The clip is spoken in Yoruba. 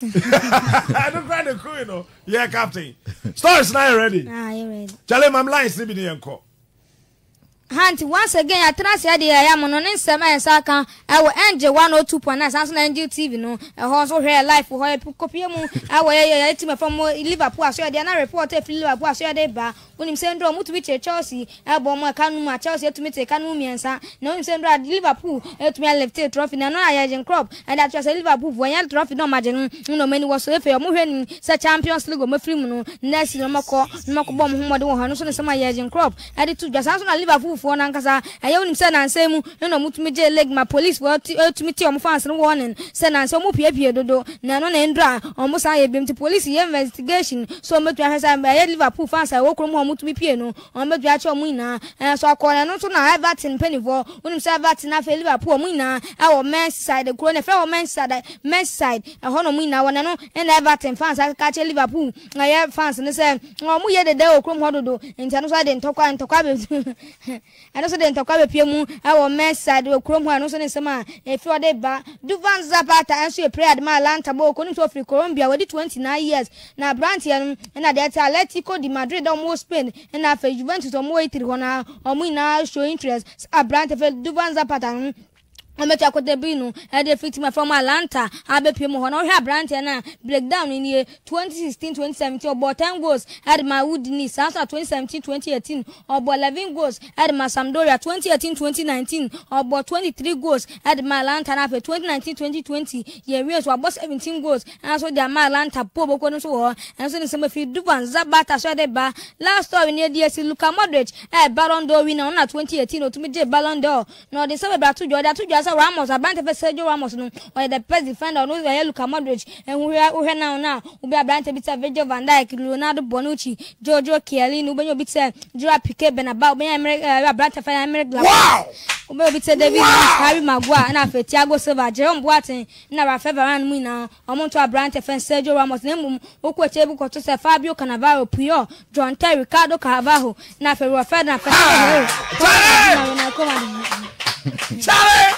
I don't cry the crew, you know. Yeah, Captain. Story's now ready. Ah, you ready. Charlie, I'm lying, sleeping in being called. hanti once again atrase de ɛyɛ mo no ne nsɛm a yɛsa ka ɛwɔ ɛngye one oh two point nine sanso na ɛngye tv no ɛhɔ nso hwɛ life hɔ kopie mu ɛwɔ yɛ yɛ yɛ ti mɛfɔ mo liverpool aso yɛde ɛna report efiri liverpool aso yɛde ba wonim sɛ ndorɔ mutumi kyerɛ chelsea ɛbɔ mo ɛka no mu a chelsea etumi te ɛka no mu mmiɛnsa na wonim sɛ ndorɔ a liverpool etumi alɛfte trophy na ɛno ayɛ gyen crop ɛde atwa sɛ liverpool bu ɛnyɛ trophy na ɔma gye no na ɔmani mm, so efe ɔmo hwɛ nim sɛ champions league ɔmo firi no nɛɛsi na ɔmo kɔ na ɔmo kɔ bɔ ɔmo ho mɔden wɔ hɔ ɛno nso ne nsɛm ayɛ gyen crop ɛde tu amanfoɔ no ankasa ɛyɛ wonim sɛ nansɛ mu ne na ɔmotumi gye leg ma policefoɔ tumi te ɔmo fans no warning sɛ nansɛ ɔmo piapia dodo na ɛno na ndura ɔmo san yɛ bim nti police yɛ investigation so ɔmɛtumi ahwɛ sɛ ɛyɛ liverpool fans a ɛwɔ kurom hɔ ɔmotumi pie no ɔmɛtumi akyɛ ɔmo nyinaa ɛnso akɔɔna no nso na everton mpanimfoɔ wonim sɛ everton afei liverpool ɔmo nyinaa ɛwɔ merseyside kuro na ɛfrɛ wɔ merseyside merseyside ɛhɔ na nyinaa wɔ na ɛna everton fans akeka kyɛ liverpool ɛyɛ fans no sɛ ɔmo yɛ deda wɔ kurom hɔ dodo nti ɛno ntɔkwa ntɔkwa bɛ ɛno nso de ntɔkwa bɛpie mu ɛwɔ mɛside wɔ kurom hɔ ɛno nso ne nsɛm a ɛfiri eh, ɔde ba duvan zapata ɛnso yɛ prayer adema alanta bɔ okɔnim sɛ ɔfiri colombia twenty-nine years na aberanteɛ no ɛna deɛ ɛte atletico de madrid a ɔmowɔ spain ɛna afei juventus ɔmowɔ itiri hɔ no a ɔmo nyinaa show interest sɛ aberante fɛ duvan zapata no mm, ɔmɛtu akɔtɛ bi nu ɛde fiti ma fam alanta abɛpie mu hɔ na ɔhwɛ aberanteɛ no a breakdown ni yɛ 2016 2017 ɔbɔ ten goals ɛde ma woodini saa nso a 2017 2018 ɔbɔ eleven goals ɛde ma sampdoria 2018 2019 ɔbɔ 23 goals ɛde ma alanta na afɛ 2019 2020 yɛ wiɛ so ɔbɔ 17 goals ɛnso de ama alanta po boko no so wɔ hɔ ɛnso ne nsɛm efi duvan zabata so ɛde ba last story ni edi esi luka modric ɛɛ ballon d'or winner ɔno na 2018 otumi gye ballon d'or na ɔde nsɛm bebree ato dwa ɔde ato dwa sɛ ramos aberante fɛ sergio ramos no ɔyɛ the best defender ɔno ɔyɛ luka modric ɛhohwɛ wohwɛ na no a wobi aberante bi sɛ virgil van dijk leonardo bonucci jojo kielini wobɛnya obi sɛ jura pique benaba wobɛnya mmerɛ fɛ mmerɛ gla wobɛnya obi sɛ david harry magua ɛna afei tiago silva jerome boateng ɛna rafael varane mu nyinaa ɔmo nto aberante fɛ sergio ramos na mmom wokɔ akyire bi kɔto sɛ fabio cannavaro puyol john terry ricardo carvalho na afei rafael na fɛ sɛ ronaldo